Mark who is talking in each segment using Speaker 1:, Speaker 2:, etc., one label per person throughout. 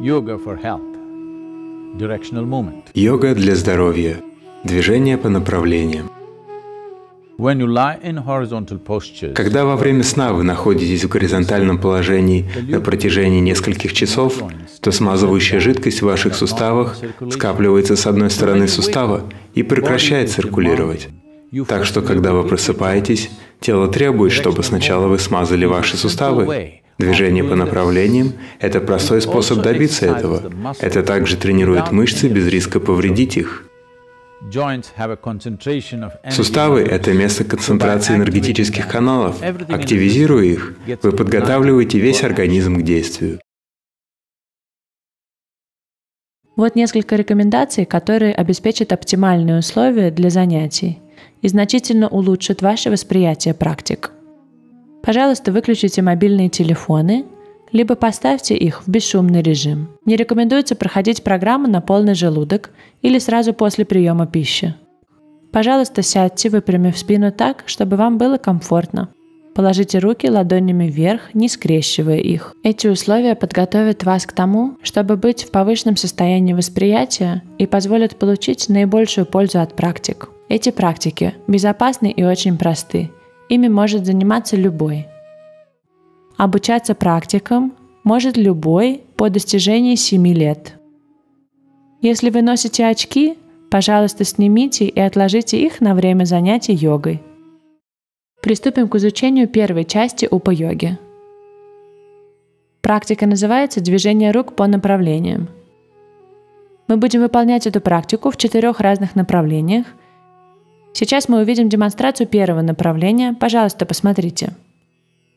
Speaker 1: Yoga for health. Directional movement. Йога для здоровья. Движение по направлениям. When you lie in horizontal postures, Когда во время сна вы находитесь в горизонтальном положении на протяжении нескольких часов, то смазывающая жидкость в ваших суставах скапливается с одной стороны сустава и прекращает циркулировать. Так что, когда вы просыпаетесь, тело требует, чтобы сначала вы смазали ваши суставы, Движение по направлениям – это простой способ добиться этого. Это также тренирует мышцы без риска повредить их. Суставы – это место концентрации энергетических каналов. Активизируя их, вы подготавливаете весь организм к действию. Вот несколько рекомендаций, которые обеспечат оптимальные условия для занятий и значительно улучшат ваше восприятие практик. Пожалуйста, выключите мобильные телефоны, либо поставьте их в бесшумный режим. Не рекомендуется проходить программу на полный желудок или сразу после приема пищи. Пожалуйста, сядьте, выпрямив спину так, чтобы вам было комфортно. Положите руки ладонями вверх, не скрещивая их. Эти условия подготовят вас к тому, чтобы быть в повышенном состоянии восприятия и позволят получить наибольшую пользу от практик. Эти практики безопасны и очень просты – Ими может заниматься любой. Обучаться практикам может любой по достижении 7 лет. Если вы носите очки, пожалуйста, снимите и отложите их на время занятий йогой. Приступим к изучению первой части упа-йоги. Практика называется «Движение рук по направлениям». Мы будем выполнять эту практику в четырех разных направлениях – Сейчас мы увидим демонстрацию первого направления. Пожалуйста, посмотрите.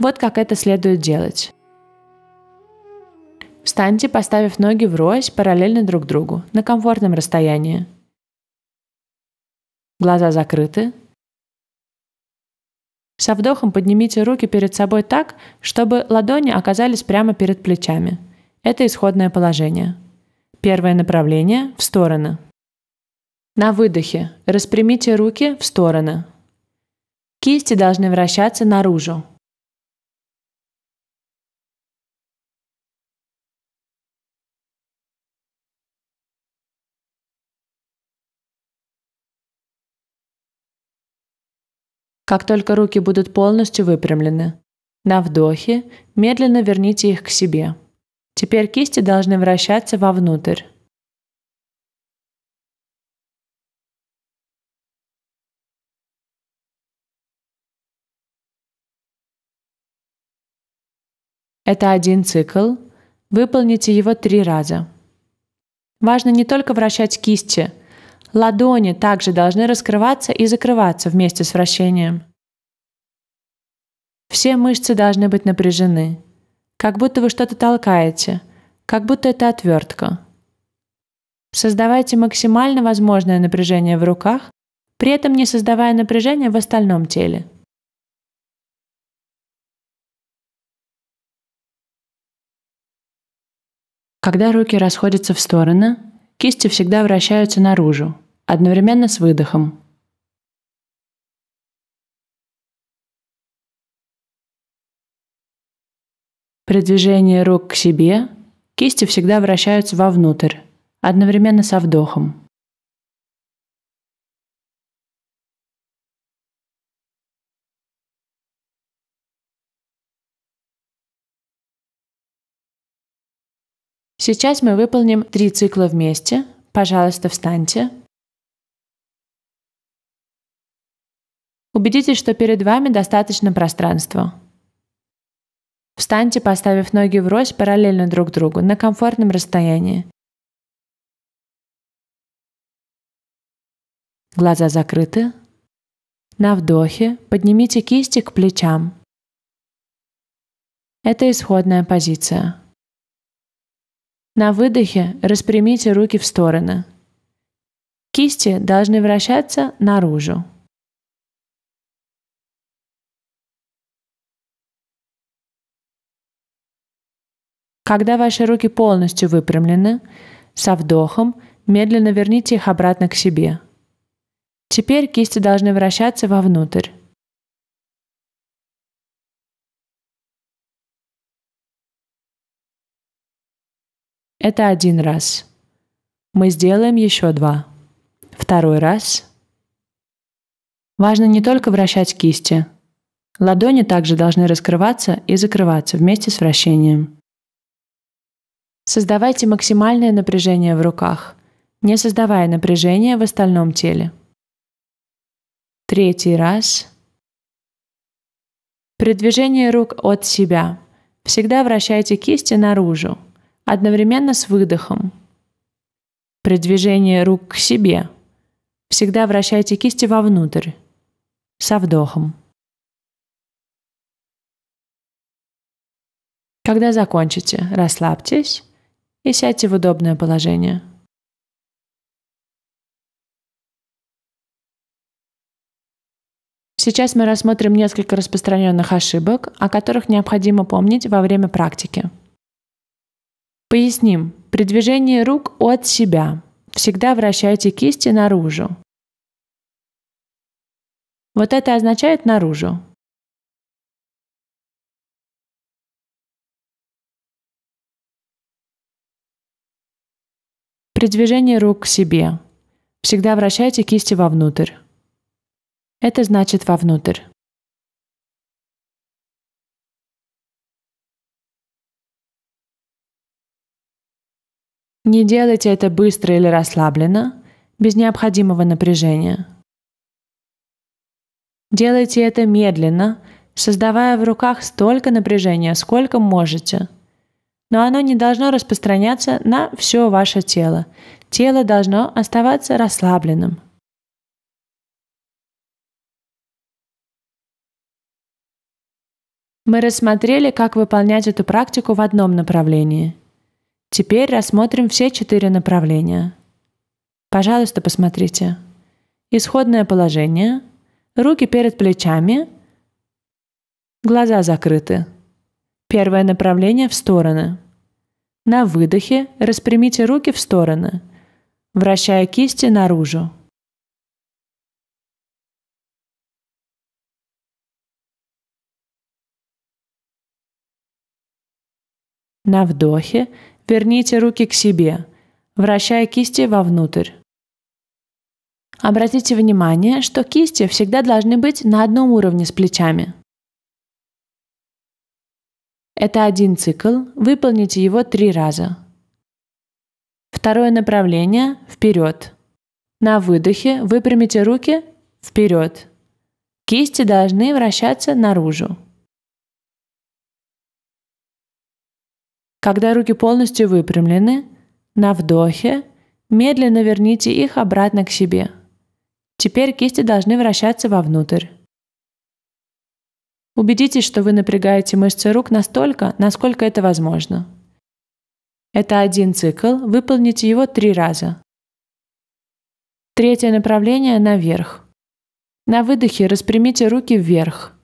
Speaker 1: Вот как это следует делать. Встаньте, поставив ноги врозь, параллельно друг другу, на комфортном расстоянии. Глаза закрыты. Со вдохом поднимите руки перед собой так, чтобы ладони оказались прямо перед плечами. Это исходное положение. Первое направление – в стороны. На выдохе распрямите руки в стороны. Кисти должны вращаться наружу. Как только руки будут полностью выпрямлены, на вдохе медленно верните их к себе. Теперь кисти должны вращаться вовнутрь. Это один цикл. Выполните его три раза. Важно не только вращать кисти. Ладони также должны раскрываться и закрываться вместе с вращением. Все мышцы должны быть напряжены. Как будто вы что-то толкаете. Как будто это отвертка. Создавайте максимально возможное напряжение в руках, при этом не создавая напряжения в остальном теле. Когда руки расходятся в стороны, кисти всегда вращаются наружу, одновременно с выдохом. При движении рук к себе кисти всегда вращаются вовнутрь, одновременно со вдохом. Сейчас мы выполним три цикла вместе. Пожалуйста, встаньте. Убедитесь, что перед вами достаточно пространства. Встаньте, поставив ноги врозь параллельно друг другу, на комфортном расстоянии. Глаза закрыты. На вдохе поднимите кисти к плечам. Это исходная позиция. На выдохе распрямите руки в стороны. Кисти должны вращаться наружу. Когда ваши руки полностью выпрямлены, со вдохом медленно верните их обратно к себе. Теперь кисти должны вращаться вовнутрь. Это один раз. Мы сделаем еще два. Второй раз. Важно не только вращать кисти. Ладони также должны раскрываться и закрываться вместе с вращением. Создавайте максимальное напряжение в руках, не создавая напряжения в остальном теле. Третий раз. При движении рук от себя всегда вращайте кисти наружу, одновременно с выдохом. При движении рук к себе всегда вращайте кисти вовнутрь, со вдохом. Когда закончите, расслабьтесь и сядьте в удобное положение. Сейчас мы рассмотрим несколько распространенных ошибок, о которых необходимо помнить во время практики. Поясним. При движении рук от себя всегда вращайте кисти наружу. Вот это означает наружу. При движении рук к себе всегда вращайте кисти вовнутрь. Это значит вовнутрь. Не делайте это быстро или расслабленно, без необходимого напряжения. Делайте это медленно, создавая в руках столько напряжения, сколько можете. Но оно не должно распространяться на все ваше тело. Тело должно оставаться расслабленным. Мы рассмотрели, как выполнять эту практику в одном направлении – Теперь рассмотрим все четыре направления. Пожалуйста, посмотрите. Исходное положение. Руки перед плечами. Глаза закрыты. Первое направление в стороны. На выдохе распрямите руки в стороны, вращая кисти наружу. На вдохе Верните руки к себе, вращая кисти вовнутрь. Обратите внимание, что кисти всегда должны быть на одном уровне с плечами. Это один цикл, выполните его три раза. Второе направление – вперед. На выдохе выпрямите руки вперед. Кисти должны вращаться наружу. Когда руки полностью выпрямлены, на вдохе медленно верните их обратно к себе. Теперь кисти должны вращаться вовнутрь. Убедитесь, что вы напрягаете мышцы рук настолько, насколько это возможно. Это один цикл, выполните его три раза. Третье направление – наверх. На выдохе распрямите руки вверх.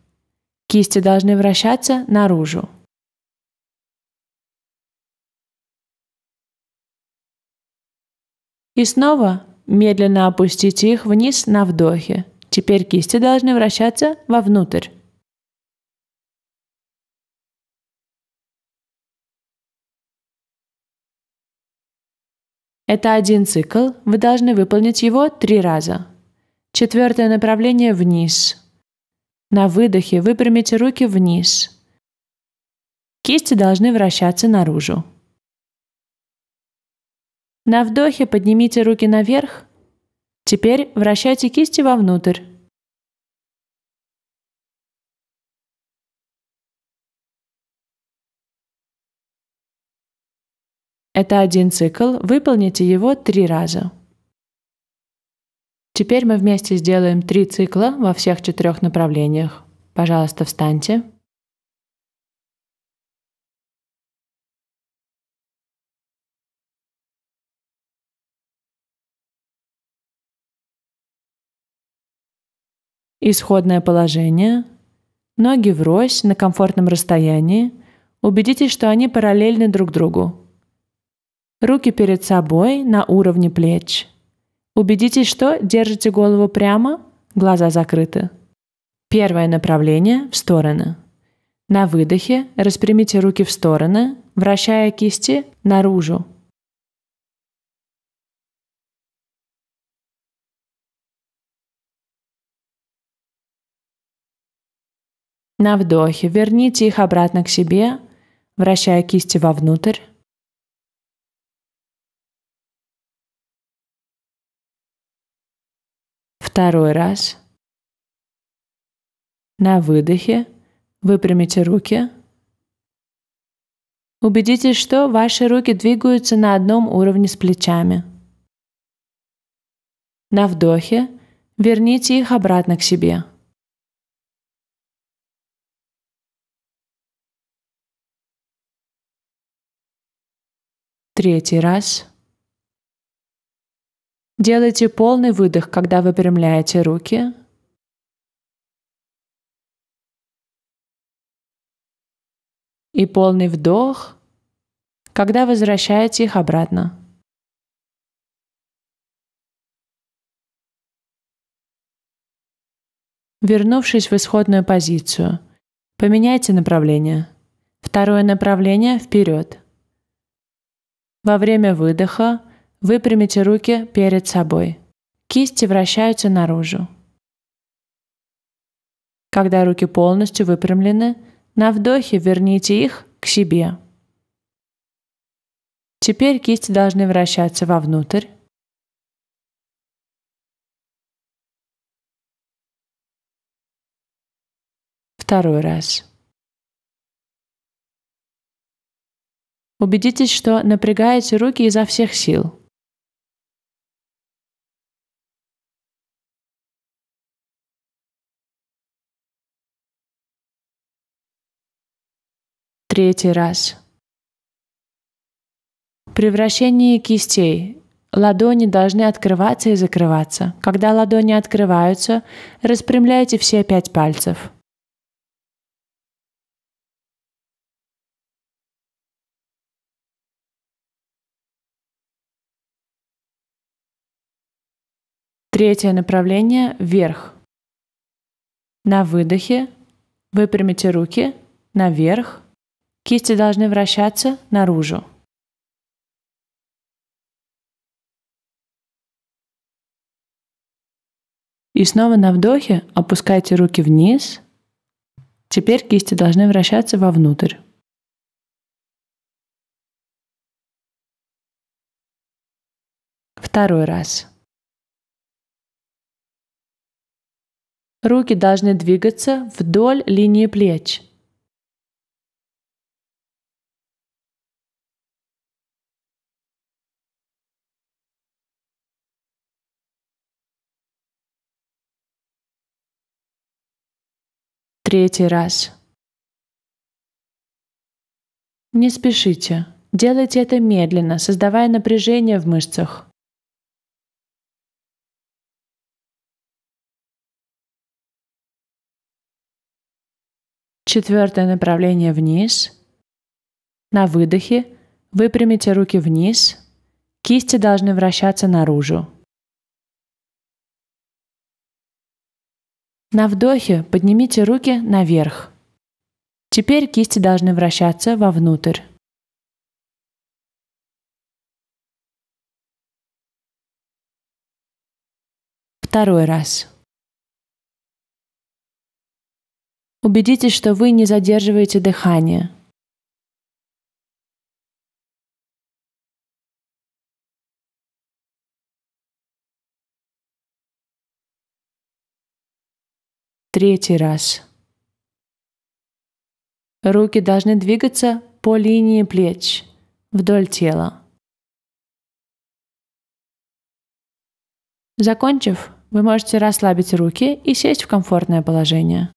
Speaker 1: Кисти должны вращаться наружу. И снова медленно опустите их вниз на вдохе. Теперь кисти должны вращаться вовнутрь. Это один цикл, вы должны выполнить его три раза. Четвертое направление вниз. На выдохе выпрямите руки вниз. Кисти должны вращаться наружу. На вдохе поднимите руки наверх. Теперь вращайте кисти вовнутрь. Это один цикл, выполните его три раза. Теперь мы вместе сделаем три цикла во всех четырех направлениях. Пожалуйста, встаньте. Исходное положение. Ноги врозь на комфортном расстоянии. Убедитесь, что они параллельны друг другу. Руки перед собой на уровне плеч. Убедитесь, что держите голову прямо, глаза закрыты. Первое направление – в стороны. На выдохе распрямите руки в стороны, вращая кисти наружу, На вдохе верните их обратно к себе, вращая кисти вовнутрь. Второй раз. На выдохе выпрямите руки. Убедитесь, что ваши руки двигаются на одном уровне с плечами. На вдохе верните их обратно к себе. третий раз. Делайте полный выдох, когда выпрямляете руки. И полный вдох, когда возвращаете их обратно. Вернувшись в исходную позицию, поменяйте направление. Второе направление – вперед. Во время выдоха выпрямите руки перед собой. Кисти вращаются наружу. Когда руки полностью выпрямлены, на вдохе верните их к себе. Теперь кисти должны вращаться вовнутрь. Второй раз. Убедитесь, что напрягаете руки изо всех сил. Третий раз. Превращение кистей. Ладони должны открываться и закрываться. Когда ладони открываются, распрямляйте все пять пальцев. Третье направление — вверх. На выдохе выпрямите руки наверх. Кисти должны вращаться наружу. И снова на вдохе опускайте руки вниз. Теперь кисти должны вращаться вовнутрь. Второй раз. Руки должны двигаться вдоль линии плеч. Третий раз. Не спешите. Делайте это медленно, создавая напряжение в мышцах. Четвертое направление вниз. На выдохе выпрямите руки вниз. Кисти должны вращаться наружу. На вдохе поднимите руки наверх. Теперь кисти должны вращаться вовнутрь. Второй раз. Убедитесь, что вы не задерживаете дыхание. Третий раз. Руки должны двигаться по линии плеч, вдоль тела. Закончив, вы можете расслабить руки и сесть в комфортное положение.